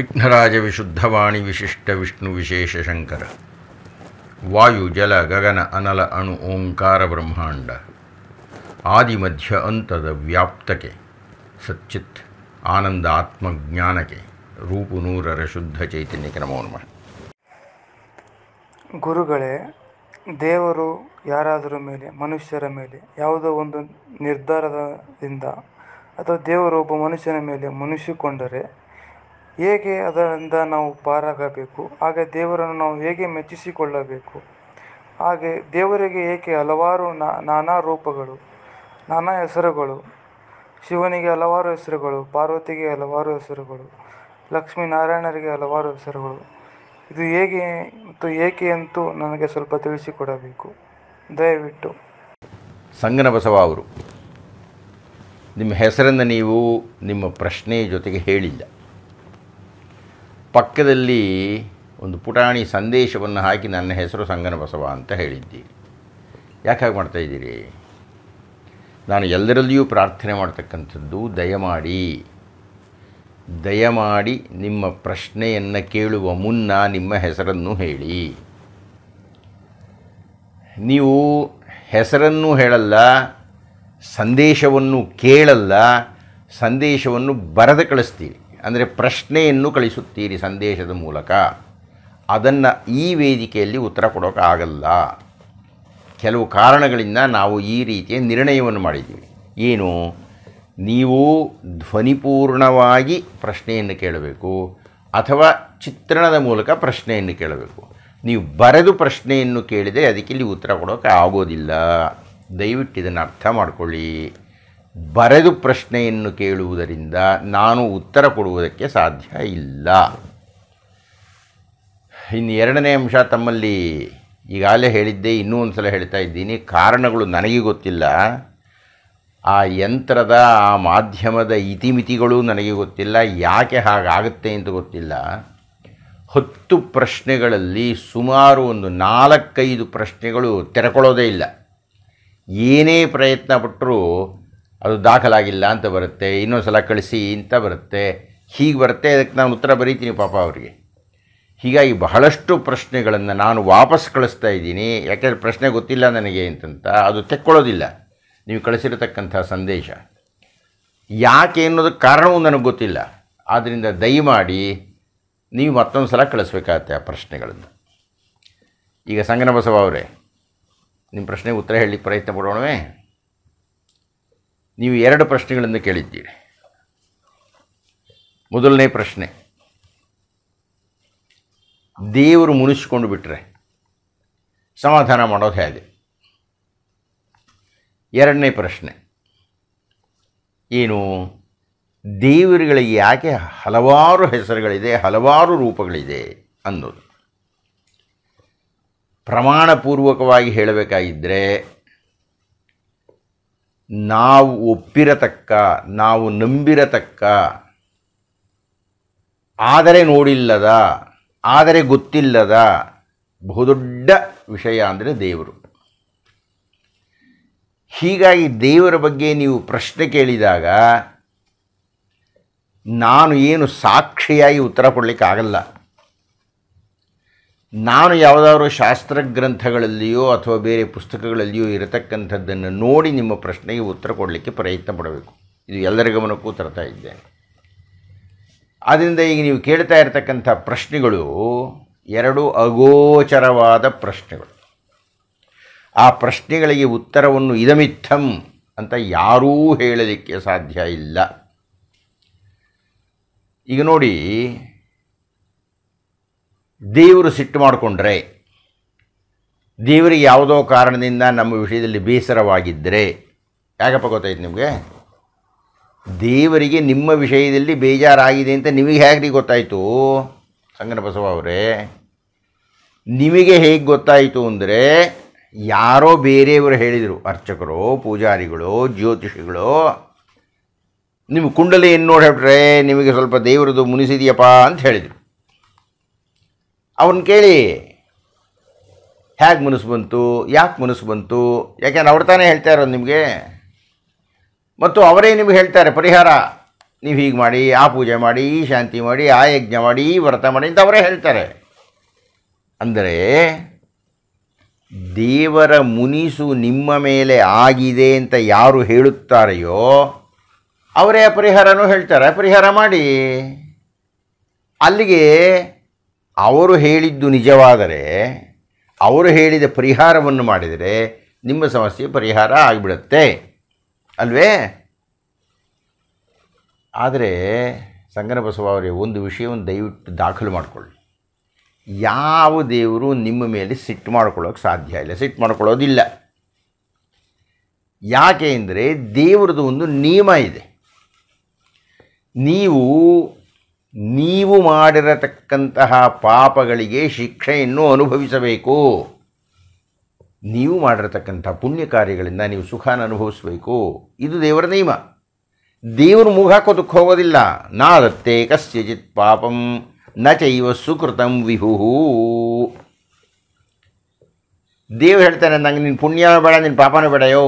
ವಿಘ್ನರಾಜ ವಿಶುದ್ಧವಾಣಿ ವಿಶಿಷ್ಟ ವಿಷ್ಣು ವಿಶೇಷ ಶಂಕರ ವಾಯು ಜಲ ಗಗನ ಅನಲ ಅಣು ಓಂಕಾರ ಬ್ರಹ್ಮಾಂಡ ಆದಿ ಮಧ್ಯ ಅಂತದ ವ್ಯಾಪ್ತಕೆ ಸಚ್ಚಿತ್ ಆನಂದ ಆತ್ಮಜ್ಞಾನಕ್ಕೆ ರೂಪು ನೂರರ ಶುದ್ಧ ಚೈತನ್ಯಕ್ಕೆ ನಮೋ ಗುರುಗಳೇ ದೇವರು ಯಾರಾದರ ಮೇಲೆ ಮನುಷ್ಯರ ಮೇಲೆ ಯಾವುದೋ ಒಂದು ನಿರ್ಧಾರದಿಂದ ಅಥವಾ ದೇವರು ಒಬ್ಬ ಮನುಷ್ಯನ ಮೇಲೆ ಮನುಷ್ಯಕೊಂಡರೆ ಹೇಗೆ ಅದರಿಂದ ನಾವು ಪಾರಾಗಬೇಕು ಹಾಗೆ ದೇವರನ್ನು ನಾವು ಹೇಗೆ ಮೆಚ್ಚಿಸಿಕೊಳ್ಳಬೇಕು ಹಾಗೆ ದೇವರಿಗೆ ಏಕೆ ಹಲವಾರು ನಾನಾ ರೂಪಗಳು ನಾನಾ ಹೆಸರುಗಳು ಶಿವನಿಗೆ ಹಲವಾರು ಹೆಸರುಗಳು ಪಾರ್ವತಿಗೆ ಹಲವಾರು ಹೆಸರುಗಳು ಲಕ್ಷ್ಮೀನಾರಾಯಣರಿಗೆ ಹಲವಾರು ಹೆಸರುಗಳು ಇದು ಹೇಗೆ ಮತ್ತು ಏಕೆ ಅಂತೂ ನನಗೆ ಸ್ವಲ್ಪ ತಿಳಿಸಿಕೊಡಬೇಕು ದಯವಿಟ್ಟು ಸಂಗನ ಬಸವ ಅವರು ನಿಮ್ಮ ಹೆಸರನ್ನು ನೀವು ನಿಮ್ಮ ಪ್ರಶ್ನೆಯ ಜೊತೆಗೆ ಹೇಳಿಲ್ಲ ಪಕ್ಕದಲ್ಲಿ ಒಂದು ಪುಟಾಣಿ ಸಂದೇಶವನ್ನು ಹಾಕಿ ನನ್ನ ಹೆಸರು ಸಂಗನ ಬಸವ ಅಂತ ಹೇಳಿದ್ದೀರಿ ಯಾಕೆ ಹಾಗೆ ಇದ್ದೀರಿ ನಾನು ಎಲ್ಲರಲ್ಲಿಯೂ ಪ್ರಾರ್ಥನೆ ಮಾಡ್ತಕ್ಕಂಥದ್ದು ದಯಮಾಡಿ ದಯಮಾಡಿ ನಿಮ್ಮ ಪ್ರಶ್ನೆಯನ್ನು ಕೇಳುವ ಮುನ್ನ ನಿಮ್ಮ ಹೆಸರನ್ನು ಹೇಳಿ ನೀವು ಹೆಸರನ್ನು ಹೇಳಲ್ಲ ಸಂದೇಶವನ್ನು ಕೇಳಲ್ಲ ಸಂದೇಶವನ್ನು ಬರೆದು ಕಳಿಸ್ತೀರಿ ಅಂದರೆ ಪ್ರಶ್ನೆಯನ್ನು ಕಳಿಸುತ್ತೀರಿ ಸಂದೇಶದ ಮೂಲಕ ಅದನ್ನು ಈ ವೇದಿಕೆಯಲ್ಲಿ ಉತ್ತರ ಕೊಡೋಕ್ಕಾಗಲ್ಲ ಕೆಲವು ಕಾರಣಗಳಿಂದ ನಾವು ಈ ರೀತಿಯ ನಿರ್ಣಯವನ್ನು ಮಾಡಿದ್ದೀವಿ ಏನು ನೀವು ಧ್ವನಿಪೂರ್ಣವಾಗಿ ಪ್ರಶ್ನೆಯನ್ನು ಕೇಳಬೇಕು ಅಥವಾ ಚಿತ್ರಣದ ಮೂಲಕ ಪ್ರಶ್ನೆಯನ್ನು ಕೇಳಬೇಕು ನೀವು ಬರೆದು ಪ್ರಶ್ನೆಯನ್ನು ಕೇಳಿದರೆ ಅದಕ್ಕೆ ಇಲ್ಲಿ ಉತ್ತರ ಕೊಡೋಕೆ ಆಗೋದಿಲ್ಲ ದಯವಿಟ್ಟು ಇದನ್ನು ಅರ್ಥ ಮಾಡಿಕೊಳ್ಳಿ ಬರೆದು ಪ್ರಶ್ನೆಯನ್ನು ಕೇಳುವುದರಿಂದ ನಾನು ಉತ್ತರ ಕೊಡುವುದಕ್ಕೆ ಸಾಧ್ಯ ಇಲ್ಲ ಇನ್ನು ಎರಡನೇ ಅಂಶ ತಮ್ಮಲ್ಲಿ ಈಗಾಗಲೇ ಹೇಳಿದ್ದೆ ಇನ್ನೂ ಒಂದು ಸಲ ಹೇಳ್ತಾ ಇದ್ದೀನಿ ಕಾರಣಗಳು ನನಗೆ ಗೊತ್ತಿಲ್ಲ ಆ ಯಂತ್ರದ ಆ ಮಾಧ್ಯಮದ ಇತಿಮಿತಿಗಳು ನನಗೆ ಗೊತ್ತಿಲ್ಲ ಯಾಕೆ ಹಾಗಾಗುತ್ತೆ ಅಂತ ಗೊತ್ತಿಲ್ಲ ಹತ್ತು ಪ್ರಶ್ನೆಗಳಲ್ಲಿ ಸುಮಾರು ಒಂದು ನಾಲ್ಕೈದು ಪ್ರಶ್ನೆಗಳು ತೆರಕೊಳ್ಳೋದೇ ಇಲ್ಲ ಏನೇ ಪ್ರಯತ್ನ ಪಟ್ಟರೂ ಅದು ದಾಖಲಾಗಿಲ್ಲ ಅಂತ ಬರುತ್ತೆ ಇನ್ನೊಂದು ಸಲ ಕಳಿಸಿ ಅಂತ ಬರುತ್ತೆ ಹೀಗೆ ಬರುತ್ತೆ ಅದಕ್ಕೆ ನಾನು ಉತ್ತರ ಬರೀತೀನಿ ಪಾಪ ಅವರಿಗೆ ಹೀಗಾಗಿ ಬಹಳಷ್ಟು ಪ್ರಶ್ನೆಗಳನ್ನು ನಾನು ವಾಪಸ್ ಕಳಿಸ್ತಾ ಇದ್ದೀನಿ ಯಾಕೆಂದರೆ ಪ್ರಶ್ನೆ ಗೊತ್ತಿಲ್ಲ ನನಗೆ ಅಂತಂತ ಅದು ತೆಕ್ಕೊಳ್ಳೋದಿಲ್ಲ ನೀವು ಕಳಿಸಿರತಕ್ಕಂಥ ಸಂದೇಶ ಯಾಕೆ ಅನ್ನೋದಕ್ಕೆ ಕಾರಣವೂ ನನಗೆ ಗೊತ್ತಿಲ್ಲ ಆದ್ದರಿಂದ ದಯಮಾಡಿ ನೀವು ಮತ್ತೊಂದು ಸಲ ಕಳಿಸ್ಬೇಕಾಗತ್ತೆ ಆ ಪ್ರಶ್ನೆಗಳನ್ನು ಈಗ ಸಂಗನ ಬಸವ ಅವರೇ ನಿಮ್ಮ ಪ್ರಶ್ನೆಗೆ ಉತ್ತರ ಹೇಳಲಿಕ್ಕೆ ಪ್ರಯತ್ನ ಪಡೋಣವೇ ನೀವು ಎರಡು ಪ್ರಶ್ನೆಗಳನ್ನು ಕೇಳಿದ್ದೀರಿ ಮೊದಲನೇ ಪ್ರಶ್ನೆ ದೇವರು ಮುನಿಸ್ಕೊಂಡು ಬಿಟ್ಟರೆ ಸಮಾಧಾನ ಮಾಡೋದು ಹೇಗೆ ಎರಡನೇ ಪ್ರಶ್ನೆ ಏನು ದೇವರುಗಳಿಗೆ ಯಾಕೆ ಹಲವಾರು ಹೆಸರುಗಳಿದೆ ಹಲವಾರು ರೂಪಗಳಿದೆ ಅನ್ನೋದು ಪ್ರಮಾಣಪೂರ್ವಕವಾಗಿ ಹೇಳಬೇಕಾಗಿದ್ದರೆ ನಾವು ಒಪ್ಪಿರತಕ್ಕ ನಾವು ನಂಬಿರತಕ್ಕ ಆದರೆ ನೋಡಿಲ್ಲದ ಆದರೆ ಗೊತ್ತಿಲ್ಲದ ಬಹುದೊಡ್ಡ ವಿಷಯ ಅಂದರೆ ದೇವರು ಹೀಗಾಗಿ ದೇವರ ಬಗ್ಗೆ ನೀವು ಪ್ರಶ್ನೆ ಕೇಳಿದಾಗ ನಾನು ಏನು ಸಾಕ್ಷಿಯಾಗಿ ಉತ್ತರ ಕೊಡಲಿಕ್ಕಾಗಲ್ಲ ನಾನು ಯಾವುದಾದ್ರು ಶಾಸ್ತ್ರ ಗ್ರಂಥಗಳಲ್ಲಿಯೋ ಅಥವಾ ಬೇರೆ ಪುಸ್ತಕಗಳಲ್ಲಿಯೋ ಇರತಕ್ಕಂಥದ್ದನ್ನು ನೋಡಿ ನಿಮ್ಮ ಪ್ರಶ್ನೆಗೆ ಉತ್ತರ ಕೊಡಲಿಕ್ಕೆ ಪ್ರಯತ್ನ ಪಡಬೇಕು ಇದು ಎಲ್ಲರ ಗಮನಕ್ಕೂ ತರ್ತಾ ಇದ್ದೇನೆ ಆದ್ದರಿಂದ ಈಗ ನೀವು ಕೇಳ್ತಾ ಇರತಕ್ಕಂಥ ಪ್ರಶ್ನೆಗಳು ಎರಡು ಅಗೋಚರವಾದ ಪ್ರಶ್ನೆಗಳು ಆ ಪ್ರಶ್ನೆಗಳಿಗೆ ಉತ್ತರವನ್ನು ಇದಮಿತ್ತಂ ಅಂತ ಯಾರೂ ಹೇಳಲಿಕ್ಕೆ ಸಾಧ್ಯ ಇಲ್ಲ ಈಗ ನೋಡಿ ದೇವರು ಸಿಟ್ಟು ಮಾಡಿಕೊಂಡ್ರೆ ದೇವರಿಗೆ ಯಾವುದೋ ಕಾರಣದಿಂದ ನಮ್ಮ ವಿಷಯದಲ್ಲಿ ಬೇಸರವಾಗಿದ್ದರೆ ಯಾಕಪ್ಪ ಗೊತ್ತಾಯ್ತು ನಿಮಗೆ ದೇವರಿಗೆ ನಿಮ್ಮ ವಿಷಯದಲ್ಲಿ ಬೇಜಾರಾಗಿದೆ ಅಂತ ನಿಮಗೆ ಹೇಗೆ ಗೊತ್ತಾಯಿತು ಸಂಗನ ಬಸವ ಅವರೇ ನಿಮಗೆ ಹೇಗೆ ಗೊತ್ತಾಯಿತು ಅಂದರೆ ಯಾರೋ ಬೇರೆಯವರು ಹೇಳಿದರು ಅರ್ಚಕರು ಪೂಜಾರಿಗಳು ಜ್ಯೋತಿಷಿಗಳು ನಿಮ್ಮ ಕುಂಡಲಿಯನ್ನು ನೋಡಿ ಹೇಳ್ಬಿಟ್ರೆ ನಿಮಗೆ ಸ್ವಲ್ಪ ದೇವರದು ಮುನಿಸಿದೆಯಪ್ಪ ಅಂತ ಹೇಳಿದರು ಅವ್ರನ್ನ ಕೇಳಿ ಹೇಗೆ ಮನಸ್ಸು ಬಂತು ಯಾಕೆ ಮನಸ್ಸು ಬಂತು ಯಾಕೆಂದ್ರೆ ಅವ್ರು ತಾನೇ ಹೇಳ್ತಾ ಇರೋದು ನಿಮಗೆ ಮತ್ತು ಅವರೇ ನಿಮಗೆ ಹೇಳ್ತಾರೆ ಪರಿಹಾರ ನೀವು ಹೀಗೆ ಮಾಡಿ ಆ ಪೂಜೆ ಮಾಡಿ ಈ ಶಾಂತಿ ಮಾಡಿ ಆ ಯಜ್ಞ ಮಾಡಿ ಈ ವ್ರತ ಮಾಡಿ ಅಂತ ಅವರೇ ಹೇಳ್ತಾರೆ ಅಂದರೆ ದೇವರ ಮುನಿಸು ನಿಮ್ಮ ಮೇಲೆ ಆಗಿದೆ ಅಂತ ಯಾರು ಹೇಳುತ್ತಾರೆಯೋ ಅವರೇ ಪರಿಹಾರನೂ ಹೇಳ್ತಾರೆ ಪರಿಹಾರ ಮಾಡಿ ಅಲ್ಲಿಗೆ ಅವರು ಹೇಳಿದ್ದು ನಿಜವಾದರೆ ಅವರು ಹೇಳಿದ ಪರಿಹಾರವನ್ನು ಮಾಡಿದರೆ ನಿಮ್ಮ ಸಮಸ್ಯೆ ಪರಿಹಾರ ಆಗಿಬಿಡುತ್ತೆ ಅಲ್ವೇ ಆದರೆ ಬಸವ ಅವರೇ ಒಂದು ವಿಷಯವನ್ನು ದಯವಿಟ್ಟು ದಾಖಲು ಮಾಡಿಕೊಳ್ಳಿ ಯಾವ ದೇವರು ನಿಮ್ಮ ಮೇಲೆ ಸಿಟ್ಟು ಮಾಡ್ಕೊಳ್ಳೋಕೆ ಸಾಧ್ಯ ಇಲ್ಲ ಸಿಟ್ಟು ಮಾಡ್ಕೊಳ್ಳೋದಿಲ್ಲ ಯಾಕೆ ಅಂದರೆ ದೇವ್ರದ್ದು ಒಂದು ನಿಯಮ ಇದೆ ನೀವು ನೀವು ಮಾಡಿರತಕ್ಕಂತಹ ಪಾಪಗಳಿಗೆ ಶಿಕ್ಷೆಯನ್ನು ಅನುಭವಿಸಬೇಕು ನೀವು ಮಾಡಿರತಕ್ಕಂಥ ಪುಣ್ಯ ಕಾರ್ಯಗಳಿಂದ ನೀವು ಸುಖಾನ ಅನುಭವಿಸಬೇಕು ಇದು ದೇವರ ನಿಯಮ ದೇವರು ಮುಖ ಕೊತಕ್ಕೆ ಹೋಗೋದಿಲ್ಲ ನಾದತ್ತೆ ಕಸ್ಯಚಿತ್ ಪಾಪಂ ನ ಚೈವ ಸುಕೃತಂ ವಿಹುಹು ದೇವ್ರು ಹೇಳ್ತಾನೆ ನಂಗೆ ನಿನ್ನ ಪುಣ್ಯ ಬೇಡ ನಿನ್ನ ಪಾಪನೂ ಬೇಡಯೋ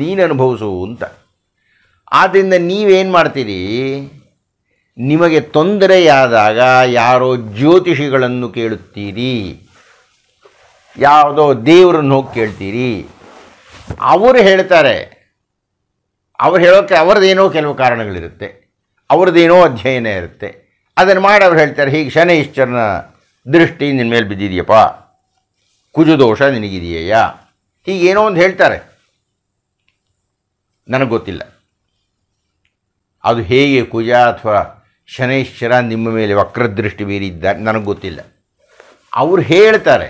ನೀನು ಅನುಭವಿಸು ಅಂತ ಆದ್ದರಿಂದ ನೀವೇನು ಮಾಡ್ತೀರಿ ನಿಮಗೆ ತೊಂದರೆಯಾದಾಗ ಯಾರೋ ಜ್ಯೋತಿಷಿಗಳನ್ನು ಕೇಳುತ್ತೀರಿ ಯಾವುದೋ ದೇವರನ್ನು ಹೋಗಿ ಕೇಳ್ತೀರಿ ಅವರು ಹೇಳ್ತಾರೆ ಅವ್ರು ಹೇಳೋಕ್ಕೆ ಅವ್ರದ್ದೇನೋ ಕೆಲವು ಕಾರಣಗಳಿರುತ್ತೆ ಅವ್ರದ್ದೇನೋ ಅಧ್ಯಯನ ಇರುತ್ತೆ ಅದನ್ನು ಮಾಡಿ ಅವ್ರು ಹೇಳ್ತಾರೆ ಹೀಗೆ ಶನೈಶ್ಚರನ ದೃಷ್ಟಿ ನಿನ್ನ ಮೇಲೆ ಬಿದ್ದಿದೆಯಪ್ಪ ಕುಜುದೋಷ ನಿನಗಿದೆಯಾ ಹೀಗೇನೋ ಒಂದು ಹೇಳ್ತಾರೆ ನನಗೆ ಗೊತ್ತಿಲ್ಲ ಅದು ಹೇಗೆ ಕುಜ ಅಥವಾ ಶನೈಶ್ವರ ನಿಮ್ಮ ಮೇಲೆ ವಕ್ರದೃಷ್ಟಿ ಬೀರಿದ್ದ ನನಗೆ ಗೊತ್ತಿಲ್ಲ ಅವರು ಹೇಳ್ತಾರೆ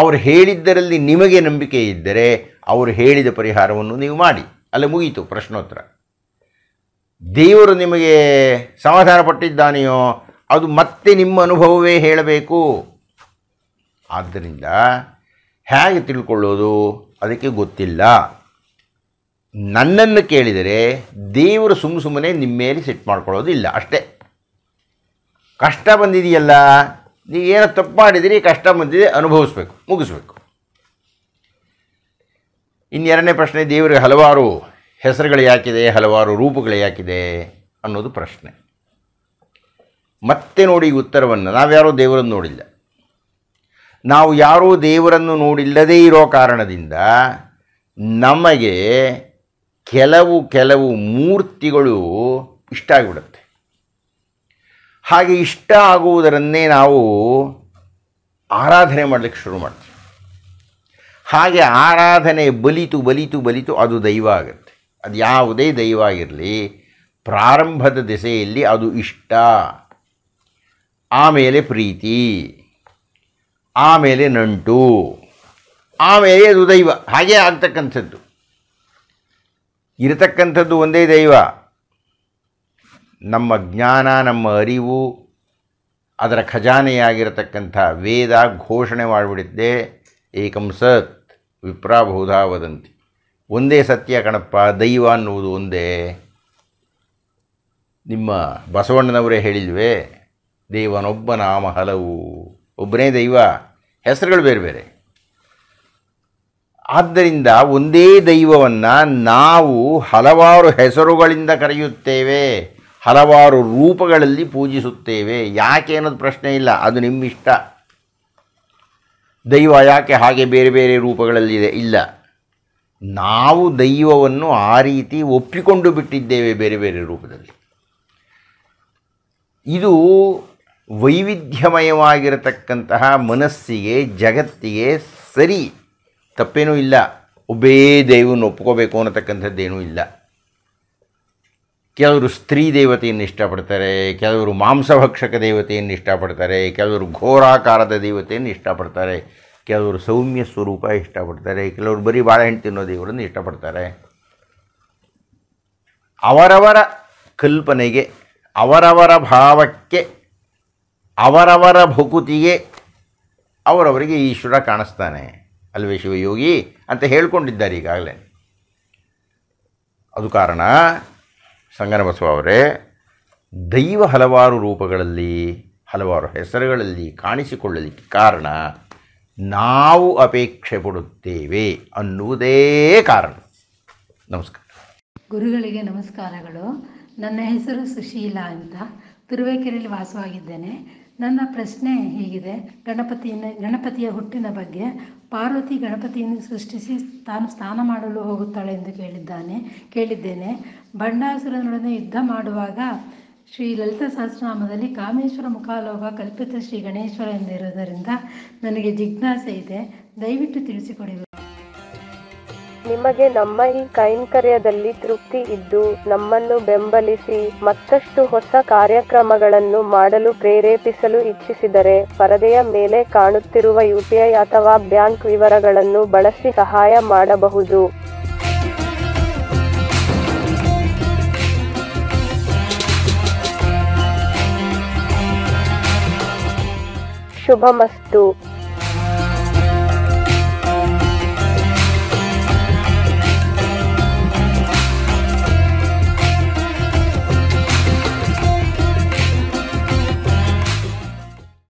ಅವರು ಹೇಳಿದ್ದರಲ್ಲಿ ನಿಮಗೆ ನಂಬಿಕೆ ಇದ್ದರೆ ಅವರು ಹೇಳಿದ ಪರಿಹಾರವನ್ನು ನೀವು ಮಾಡಿ ಅಲ್ಲಿ ಮುಗೀತು ಪ್ರಶ್ನೋತ್ತರ ದೇವರು ನಿಮಗೆ ಸಮಾಧಾನ ಪಟ್ಟಿದ್ದಾನೆಯೋ ಅದು ಮತ್ತೆ ನಿಮ್ಮ ಅನುಭವವೇ ಹೇಳಬೇಕು ಆದ್ದರಿಂದ ಹೇಗೆ ತಿಳ್ಕೊಳ್ಳೋದು ಅದಕ್ಕೆ ಗೊತ್ತಿಲ್ಲ ನನ್ನನ್ನು ಕೇಳಿದರೆ ದೇವರು ಸುಮ್ಮ ಸುಮ್ಮನೆ ನಿಮ್ಮ ಮೇಲೆ ಸಿಟ್ಟು ಮಾಡ್ಕೊಳ್ಳೋದಿಲ್ಲ ಅಷ್ಟೇ ಕಷ್ಟ ಬಂದಿದೆಯಲ್ಲ ನೀವೇನೋ ತಪ್ಪು ಮಾಡಿದಿರಿ ಕಷ್ಟ ಬಂದಿದೆ ಅನುಭವಿಸ್ಬೇಕು ಮುಗಿಸ್ಬೇಕು ಇನ್ನೆರಡನೇ ಪ್ರಶ್ನೆ ದೇವರಿಗೆ ಹಲವಾರು ಹೆಸರುಗಳು ಯಾಕಿದೆ ಹಲವಾರು ರೂಪಗಳು ಯಾಕಿದೆ ಅನ್ನೋದು ಪ್ರಶ್ನೆ ಮತ್ತೆ ನೋಡಿ ಉತ್ತರವನ್ನು ನಾವ್ಯಾರೋ ದೇವರನ್ನು ನೋಡಿಲ್ಲ ನಾವು ಯಾರೂ ದೇವರನ್ನು ನೋಡಿಲ್ಲದೇ ಇರೋ ಕಾರಣದಿಂದ ನಮಗೆ ಕೆಲವು ಕೆಲವು ಮೂರ್ತಿಗಳು ಇಷ್ಟ ಆಗಿಬಿಡುತ್ತೆ ಹಾಗೆ ಇಷ್ಟ ಆಗುವುದರನ್ನೇ ನಾವು ಆರಾಧನೆ ಮಾಡಲಿಕ್ಕೆ ಶುರು ಮಾಡ್ತೀವಿ ಹಾಗೆ ಆರಾಧನೆ ಬಲಿತು ಬಲಿತು ಬಲಿತು ಅದು ದೈವ ಆಗುತ್ತೆ ಅದು ಯಾವುದೇ ದೈವ ಆಗಿರಲಿ ಪ್ರಾರಂಭದ ದೆಸೆಯಲ್ಲಿ ಅದು ಇಷ್ಟ ಆಮೇಲೆ ಪ್ರೀತಿ ಆಮೇಲೆ ನಂಟು ಆಮೇಲೆ ಅದು ದೈವ ಹಾಗೇ ಆಗ್ತಕ್ಕಂಥದ್ದು ಇರತಕ್ಕಂಥದ್ದು ಒಂದೇ ದೈವ ನಮ್ಮ ಜ್ಞಾನ ನಮ್ಮ ಅರಿವು ಅದರ ಖಜಾನೆಯಾಗಿರತಕ್ಕಂಥ ವೇದ ಘೋಷಣೆ ಮಾಡಿಬಿಡುತ್ತೆ ಏಕಂ ಸತ್ ವಿಪ್ರಾಬಹುಧ ವದಂತಿ ಒಂದೇ ಸತ್ಯ ಕಣಪ್ಪ ದೈವ ಅನ್ನುವುದು ಒಂದೇ ನಿಮ್ಮ ಬಸವಣ್ಣನವರೇ ಹೇಳಿದ್ವೇ ದೇವನೊಬ್ಬ ನಾಮ ಹಲವು ಒಬ್ಬನೇ ದೈವ ಹೆಸರುಗಳು ಬೇರೆ ಬೇರೆ ಆದ್ದರಿಂದ ಒಂದೇ ದೈವವನ್ನು ನಾವು ಹಲವಾರು ಹೆಸರುಗಳಿಂದ ಕರೆಯುತ್ತೇವೆ ಹಲವಾರು ರೂಪಗಳಲ್ಲಿ ಪೂಜಿಸುತ್ತೇವೆ ಯಾಕೆ ಅನ್ನೋದು ಪ್ರಶ್ನೆ ಇಲ್ಲ ಅದು ನಿಮ್ಮ ಇಷ್ಟ ದೈವ ಯಾಕೆ ಹಾಗೆ ಬೇರೆ ಬೇರೆ ರೂಪಗಳಲ್ಲಿದೆ ಇಲ್ಲ ನಾವು ದೈವವನ್ನು ಆ ರೀತಿ ಒಪ್ಪಿಕೊಂಡು ಬಿಟ್ಟಿದ್ದೇವೆ ಬೇರೆ ಬೇರೆ ರೂಪದಲ್ಲಿ ಇದು ವೈವಿಧ್ಯಮಯವಾಗಿರತಕ್ಕಂತಹ ಮನಸ್ಸಿಗೆ ಜಗತ್ತಿಗೆ ಸರಿ ತಪ್ಪೇನೂ ಇಲ್ಲ ಒಬ್ಬೇ ದೇವನ ಒಪ್ಕೋಬೇಕು ಅನ್ನತಕ್ಕಂಥದ್ದೇನೂ ಇಲ್ಲ ಕೆಲವರು ಸ್ತ್ರೀ ದೇವತೆಯನ್ನು ಇಷ್ಟಪಡ್ತಾರೆ ಕೆಲವರು ಮಾಂಸಭಕ್ಷಕ ದೇವತೆಯನ್ನು ಇಷ್ಟಪಡ್ತಾರೆ ಕೆಲವರು ಘೋರಾಕಾರದ ದೇವತೆಯನ್ನು ಇಷ್ಟಪಡ್ತಾರೆ ಕೆಲವರು ಸೌಮ್ಯ ಸ್ವರೂಪ ಇಷ್ಟಪಡ್ತಾರೆ ಕೆಲವರು ಬರೀ ಬಾಳೆಹಣ್ಣು ತಿನ್ನೋ ದೇವರನ್ನು ಇಷ್ಟಪಡ್ತಾರೆ ಅವರವರ ಕಲ್ಪನೆಗೆ ಅವರವರ ಭಾವಕ್ಕೆ ಅವರವರ ಭಕುತಿಗೆ ಅವರವರಿಗೆ ಈಶ್ವರ ಕಾಣಿಸ್ತಾನೆ ಅಲ್ವೇ ಶಿವಯೋಗಿ ಅಂತ ಹೇಳ್ಕೊಂಡಿದ್ದಾರೆ ಈಗಾಗಲೇ ಅದು ಕಾರಣ ಸಂಗನ ಬಸವ ಅವರೇ ದೈವ ಹಲವಾರು ರೂಪಗಳಲ್ಲಿ ಹಲವಾರು ಹೆಸರುಗಳಲ್ಲಿ ಕಾಣಿಸಿಕೊಳ್ಳಲಿಕ್ಕೆ ಕಾರಣ ನಾವು ಅಪೇಕ್ಷೆ ಪಡುತ್ತೇವೆ ಅನ್ನುವುದೇ ಕಾರಣ ನಮಸ್ಕಾರ ಗುರುಗಳಿಗೆ ನಮಸ್ಕಾರಗಳು ನನ್ನ ಹೆಸರು ಸುಶೀಲಾ ಅಂತ ತುರುವೇಕೆರೆಯಲ್ಲಿ ವಾಸವಾಗಿದ್ದೇನೆ ನನ್ನ ಪ್ರಶ್ನೆ ಹೀಗಿದೆ ಗಣಪತಿಯನ್ನ ಗಣಪತಿಯ ಹುಟ್ಟಿನ ಬಗ್ಗೆ ಪಾರ್ವತಿ ಗಣಪತಿಯನ್ನು ಸೃಷ್ಟಿಸಿ ತಾನು ಸ್ನಾನ ಮಾಡಲು ಹೋಗುತ್ತಾಳೆ ಎಂದು ಕೇಳಿದ್ದಾನೆ ಕೇಳಿದ್ದೇನೆ ಬಂಡಾಸುರನೊಡನೆ ಯುದ್ಧ ಮಾಡುವಾಗ ಶ್ರೀ ಲಲಿತಾ ಸಹಸ್ರನಾಮದಲ್ಲಿ ಕಾಮೇಶ್ವರ ಮುಖಾಲೋಭ ಕಲ್ಪಿತ ಶ್ರೀ ಗಣೇಶ್ವರ ಎಂದಿರುವುದರಿಂದ ನನಗೆ ಜಿಜ್ಞಾಸೆ ಇದೆ ದಯವಿಟ್ಟು ತಿಳಿಸಿಕೊಡಿ ನಿಮಗೆ ನಮ್ಮ ಈ ಕೈಂಕರ್ಯದಲ್ಲಿ ತೃಪ್ತಿ ಇದ್ದು ನಮ್ಮನ್ನು ಬೆಂಬಲಿಸಿ ಮತ್ತಷ್ಟು ಹೊಸ ಕಾರ್ಯಕ್ರಮಗಳನ್ನು ಮಾಡಲು ಪ್ರೇರೇಪಿಸಲು ಇಚ್ಛಿಸಿದರೆ ಪರದೆಯ ಮೇಲೆ ಕಾಣುತ್ತಿರುವ ಯುಪಿಐ ಅಥವಾ ಬ್ಯಾಂಕ್ ವಿವರಗಳನ್ನು ಬಳಸಿ ಸಹಾಯ ಮಾಡಬಹುದು ಶುಭಮಸ್ತು